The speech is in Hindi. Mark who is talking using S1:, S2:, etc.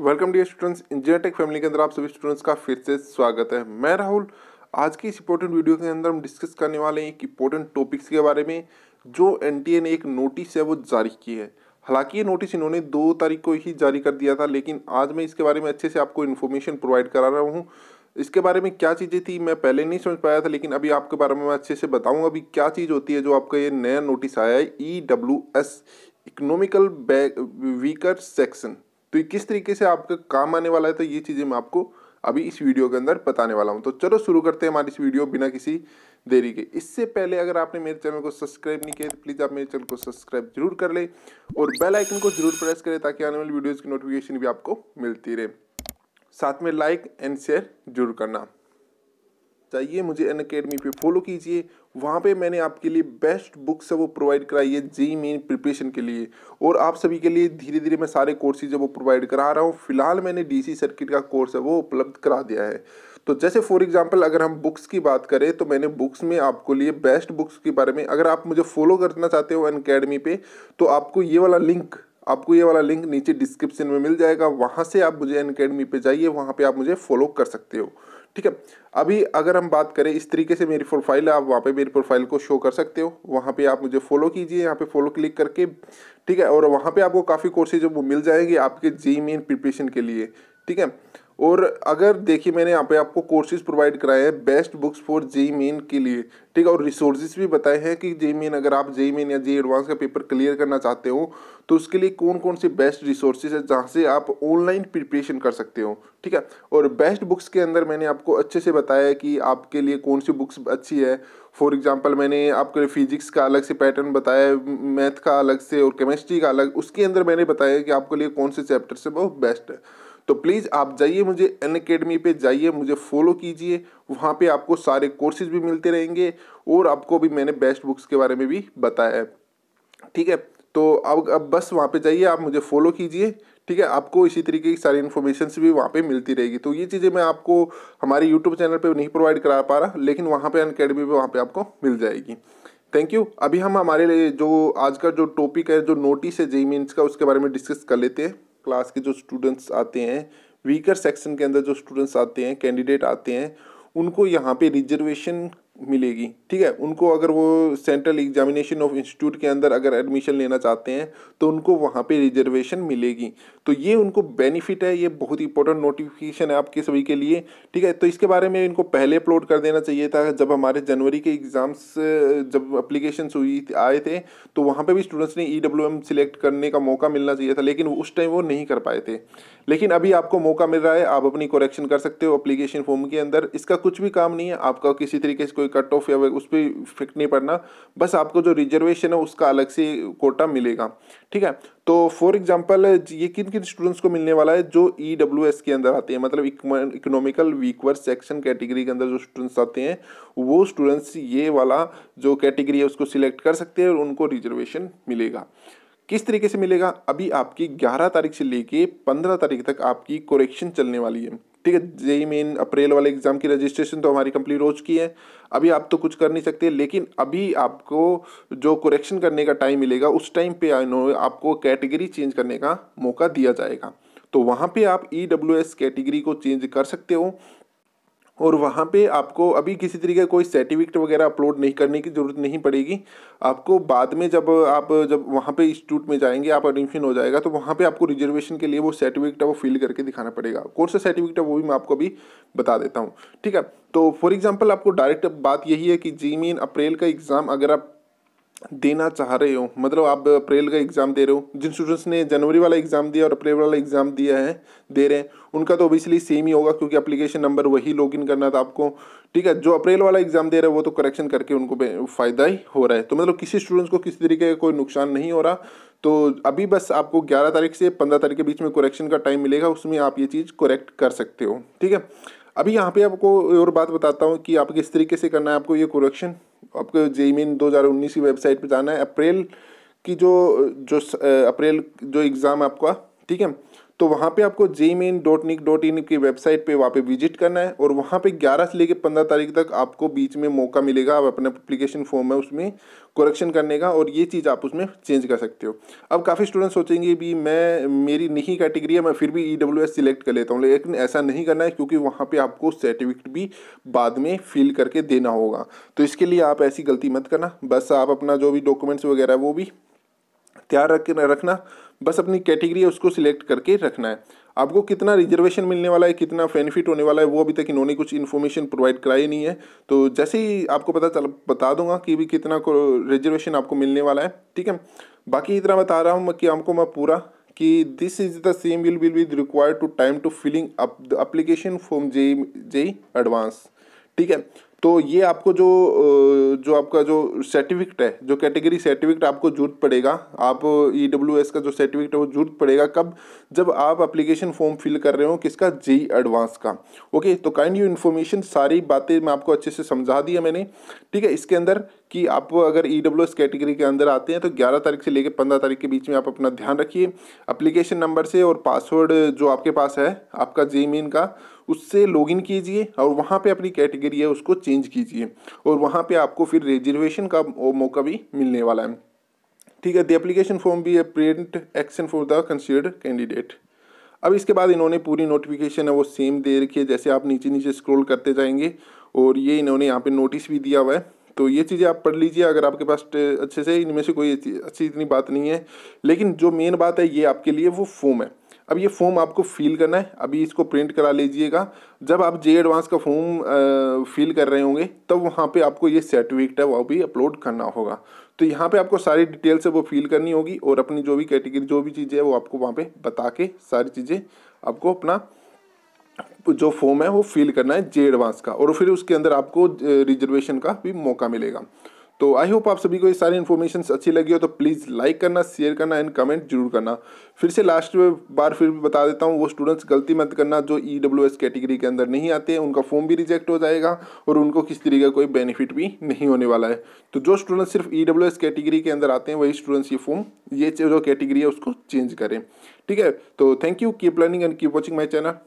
S1: welcome dear students engineer tech family के अंदर आप सभी स्टूडेंट्स का फिर से स्वागत है मैं राहुल आज की इस इंपॉर्टेंट वीडियो के अंदर हम डिस्कस करने वाले हैं एक इंपॉर्टेंट टॉपिक्स के बारे में जो एन ने एक नोटिस है वो जारी की है हालांकि ये नोटिस इन्होंने दो तारीख को ही जारी कर दिया था लेकिन आज मैं इसके बारे में अच्छे से आपको इन्फॉर्मेशन प्रोवाइड करा रहा हूँ इसके बारे में क्या चीज़ें थी मैं पहले नहीं समझ पाया था लेकिन अभी आपके बारे में मैं अच्छे से बताऊँगा अभी क्या चीज़ होती है जो आपका ये नया नोटिस आया है E W S economical weaker section तो ये किस तरीके से आपका काम आने वाला है तो ये चीज़ें मैं आपको अभी इस वीडियो के अंदर बताने वाला हूँ तो चलो शुरू करते हैं हमारी इस वीडियो बिना किसी देरी के इससे पहले अगर आपने मेरे चैनल को सब्सक्राइब नहीं किया तो प्लीज़ आप मेरे चैनल को सब्सक्राइब जरूर कर लें और बेल आइकन को जरूर प्रेस करें ताकि आने वाली वीडियोज़ की नोटिफिकेशन भी आपको मिलती रहे साथ में लाइक एंड शेयर जरूर करना चाहिए मुझे एन अकेडमी पे फॉलो कीजिए वहाँ पे मैंने आपके लिए बेस्ट बुक्स है वो प्रोवाइड कराई है जी मेन प्रिपरेशन के लिए और आप सभी के लिए धीरे धीरे मैं सारे कोर्सेज वो प्रोवाइड करा रहा हूँ फिलहाल मैंने डीसी सर्किट का कोर्स है वो उपलब्ध करा दिया है तो जैसे फॉर एग्जाम्पल अगर हम बुक्स की बात करें तो मैंने बुक्स में आपको लिए बेस्ट बुक्स के बारे में अगर आप मुझे फॉलो करना चाहते हो एन अकेडमी पे तो आपको ये वाला लिंक आपको ये वाला लिंक नीचे डिस्क्रिप्शन में मिल जाएगा वहाँ से आप मुझे एन अकेडमी पे जाइए वहाँ पे आप मुझे फॉलो कर सकते हो ठीक है अभी अगर हम बात करें इस तरीके से मेरी प्रोफाइल है आप वहाँ पे मेरी प्रोफाइल को शो कर सकते हो वहाँ पे आप मुझे फॉलो कीजिए यहाँ पे फॉलो क्लिक करके ठीक है और वहाँ पे आपको काफ़ी कोर्सेज वो मिल जाएंगे आपके जी मेन प्रिपरेशन के लिए ठीक है और अगर देखिए मैंने यहाँ पे आपको कोर्सेज प्रोवाइड कराए हैं best books for JEE Main के लिए ठीक है और रिसोर्सेज भी बताए हैं कि जेई मेन अगर आप जेई मेन या जेई एडवांस का पेपर क्लियर करना चाहते हो तो उसके लिए कौन कौन से बेस्ट रिसोर्सेज है जहाँ से आप ऑनलाइन प्रिपरेशन कर सकते हो ठीक है और बेस्ट बुक्स के अंदर मैंने आपको अच्छे से बताया कि आपके लिए कौन सी बुक्स अच्छी है फॉर एग्जाम्पल मैंने आपके फिजिक्स का अलग से पैटर्न बताया मैथ का अलग से और केमिस्ट्री का अलग उसके अंदर मैंने बताया कि आपके लिए कौन से चैप्टर से वो बेस्ट है तो प्लीज़ आप जाइए मुझे अन अकेडमी पर जाइए मुझे फॉलो कीजिए वहाँ पे आपको सारे कोर्सेज भी मिलते रहेंगे और आपको भी मैंने बेस्ट बुक्स के बारे में भी बताया है ठीक है तो अब अब बस वहाँ पे जाइए आप मुझे फॉलो कीजिए ठीक है आपको इसी तरीके की सारी इन्फॉर्मेशन भी वहाँ पे मिलती रहेगी तो ये चीज़ें मैं आपको हमारे यूट्यूब चैनल पर नहीं प्रोवाइड करा पा रहा लेकिन वहाँ पर अन अकेडमी पर वहाँ आपको मिल जाएगी थैंक यू अभी हम हमारे लिए जो आज का जो टॉपिक है जो नोटिस है जेई मीन्स का उसके बारे में डिस्कस कर लेते हैं क्लास के जो स्टूडेंट्स आते हैं वीकर सेक्शन के अंदर जो स्टूडेंट्स आते हैं कैंडिडेट आते हैं उनको यहाँ पे रिजर्वेशन मिलेगी ठीक है उनको अगर वो सेंट्रल एग्जामिनेशन ऑफ इंस्टीट्यूट के अंदर अगर एडमिशन लेना चाहते हैं तो उनको वहाँ पे रिजर्वेशन मिलेगी तो ये उनको बेनिफिट है ये बहुत इंपॉर्टेंट नोटिफिकेशन है आपके सभी के लिए ठीक है तो इसके बारे में इनको पहले अपलोड कर देना चाहिए था जब हमारे जनवरी के एग्ज़ाम्स जब अप्लीकेशन हुई आए थे तो वहाँ पर भी स्टूडेंट्स ने ई e सिलेक्ट करने का मौका मिलना चाहिए था लेकिन उस टाइम वो नहीं कर पाए थे लेकिन अभी आपको मौका मिल रहा है आप अपनी कोरेक्शन कर सकते हो अप्लीकेशन फॉर्म के अंदर इसका कुछ भी काम नहीं है आपका किसी तरीके से कोई कोई कट ऑफ या उस पर इफेक्ट नहीं पड़ना बस आपको जो रिजर्वेशन है उसका अलग से कोटा मिलेगा ठीक है तो फॉर एग्जाम्पल ये किन किन स्टूडेंट्स को मिलने वाला है जो ई e के अंदर आते हैं मतलब इकोनॉमिकल वीकवर सेक्शन कैटेगरी के अंदर जो स्टूडेंट्स आते हैं वो स्टूडेंट्स ये वाला जो कैटेगरी है उसको सिलेक्ट कर सकते हैं और उनको रिजर्वेशन मिलेगा किस तरीके से मिलेगा अभी आपकी 11 तारीख से लेके 15 तारीख तक आपकी कोरेक्शन चलने वाली है ठीक है जेई मेन अप्रैल वाले एग्ज़ाम की रजिस्ट्रेशन तो हमारी कंप्लीट हो चुकी है अभी आप तो कुछ कर नहीं सकते लेकिन अभी आपको जो कुरेक्शन करने का टाइम मिलेगा उस टाइम पे आपको कैटेगरी चेंज करने का मौका दिया जाएगा तो वहाँ पे आप ई एस कैटेगरी को चेंज कर सकते हो और वहाँ पे आपको अभी किसी तरीके का कोई सर्टिफिकेट वगैरह अपलोड नहीं करने की ज़रूरत नहीं पड़ेगी आपको बाद में जब आप जब वहाँ पे इंस्टीट्यूट में जाएंगे आप एडमिशन हो जाएगा तो वहाँ पे आपको रिजर्वेशन के लिए वो सर्टिफिकेट है वो फिल करके दिखाना पड़ेगा कौन सा सर्टिफिकेट है वो भी मैं आपको अभी बता देता हूँ ठीक है तो फॉर एग्जाम्पल आपको डायरेक्ट बात यही है कि जी मीन अप्रैल का एग्ज़ाम अगर आप देना चाह रहे हो मतलब आप अप्रैल का एग्ज़ाम दे रहे हो जिन स्टूडेंट्स ने जनवरी वाला एग्ज़ाम दिया और अप्रैल वाला एग्ज़ाम दिया है दे रहे हैं उनका तो ओबियसली सेम ही होगा क्योंकि एप्लीकेशन नंबर वही लॉग इन करना था आपको ठीक है जो अप्रैल वाला एग्ज़ाम दे रहे हैं वो तो करेक्शन करके उनको फ़ायदा ही हो रहा है तो मतलब किसी स्टूडेंट्स को किसी तरीके का कोई नुकसान नहीं हो रहा तो अभी बस आपको ग्यारह तारीख से पंद्रह तारीख के बीच में करेक्शन का टाइम मिलेगा उसमें आप ये चीज़ करेक्ट कर सकते हो ठीक है अभी यहाँ पर आपको और बात बताता हूँ कि आप किस तरीके से करना है आपको ये कुरेक्शन आपको जेईमिन उन्नीस की वेबसाइट पे जाना है अप्रैल की जो जो अप्रैल जो एग्ज़ाम आपका ठीक है तो वहाँ पे आपको J Main dot nic dot in की वेबसाइट पे वहाँ पे विजिट करना है और वहाँ पे 11 से लेकर 15 तारीख तक आपको बीच में मौका मिलेगा आप अपना अप्लीकेशन फॉर्म है उसमें करेक्शन करने का और ये चीज़ आप उसमें चेंज कर सकते हो अब काफ़ी स्टूडेंट सोचेंगे भी मैं मेरी नहीं कैटेगरी है मैं फिर भी ई डब्ल्यू एस सिलेक्ट कर लेता हूँ लेकिन ऐसा नहीं करना है क्योंकि वहाँ पर आपको सर्टिफिकेट भी बाद में फिल करके देना होगा तो इसके लिए आप ऐसी गलती मत करना बस आप अपना जो भी डॉक्यूमेंट्स वगैरह वो भी तैयार रख रखना बस अपनी कैटेगरी है उसको सिलेक्ट करके रखना है आपको कितना रिजर्वेशन मिलने वाला है कितना बेनिफिट होने वाला है वो अभी तक इन्होंने कुछ इन्फॉर्मेशन प्रोवाइड कराई नहीं है तो जैसे ही आपको पता चल बता दूंगा कि भी कितना को रिजर्वेशन आपको मिलने वाला है ठीक है बाकी इतना बता रहा हूँ कि आपको मैं पूरा कि this is the same will will be required to time to filling up the application form JEE JEE advance ठीक है तो ये आपको जो जो आपका जो सर्टिफिकेट है जो कैटेगरी सर्टिफिकेट आपको जरूरत पड़ेगा आप ई डब्ल्यू एस का जो सर्टिफिकेट है वो जरूरत पड़ेगा कब जब आप एप्लीकेशन फॉर्म फिल कर रहे हो किसका जी एडवांस का ओके तो काइंड यू इन्फॉर्मेशन सारी बातें मैं आपको अच्छे से समझा दिया मैंने ठीक है इसके अंदर कि आप अगर ई e एस कैटेगरी के अंदर आते हैं तो 11 तारीख से लेकर 15 तारीख के बीच में आप अपना ध्यान रखिए अप्लीकेशन नंबर से और पासवर्ड जो आपके पास है आपका जे का उससे लॉगिन कीजिए और वहाँ पे अपनी कैटेगरी है उसको चेंज कीजिए और वहाँ पे आपको फिर रिजर्वेशन का मौका भी मिलने वाला है ठीक है द एप्लीकेशन फॉर्म भी है print action for the considered candidate अब इसके बाद इन्होंने पूरी नोटिफिकेशन है वो सेम दे रखी है जैसे आप नीचे नीचे स्क्रॉल करते जाएंगे और ये इन्होंने यहाँ पे नोटिस भी दिया हुआ है तो ये चीज़ें आप पढ़ लीजिए अगर आपके पास अच्छे से इनमें से कोई अच्छी इतनी बात नहीं है लेकिन जो मेन बात है ये आपके लिए वो फॉर्म है अब ये फॉर्म आपको फिल करना है अभी इसको प्रिंट करा लीजिएगा जब आप जे एडवांस का फॉर्म फिल कर रहे होंगे तब तो वहाँ पे आपको ये सर्टिफिकेट है वो भी अपलोड करना होगा तो यहाँ पे आपको सारी डिटेल से वो फिल करनी होगी और अपनी जो भी कैटेगरी जो भी चीज़ें है वो आपको वहाँ पे बता के सारी चीज़ें आपको अपना जो फॉर्म है वो फिल करना है जे एडवांस का और फिर उसके अंदर आपको रिजर्वेशन का भी मौका मिलेगा तो आई होप आप सभी को ये सारी इन्फॉर्मेशन अच्छी लगी हो तो प्लीज़ लाइक करना शेयर करना एंड कमेंट जरूर करना फिर से लास्ट में बार फिर भी बता देता हूँ वो स्टूडेंट्स गलती मत करना जो ई डब्ल्यू एस कैटेगरी के अंदर नहीं आते हैं उनका फॉर्म भी रिजेक्ट हो जाएगा और उनको किसी तरीके का कोई बेनिफिट भी नहीं होने वाला है तो जो स्टूडेंट्स सिर्फ ई डब्ल्यू एस कैटेगरी के अंदर आते हैं वही स्टूडेंट्स ये फॉर्म ये जो कैटेगरी है उसको चेंज करें ठीक है तो thank you keep learning and keep watching my channel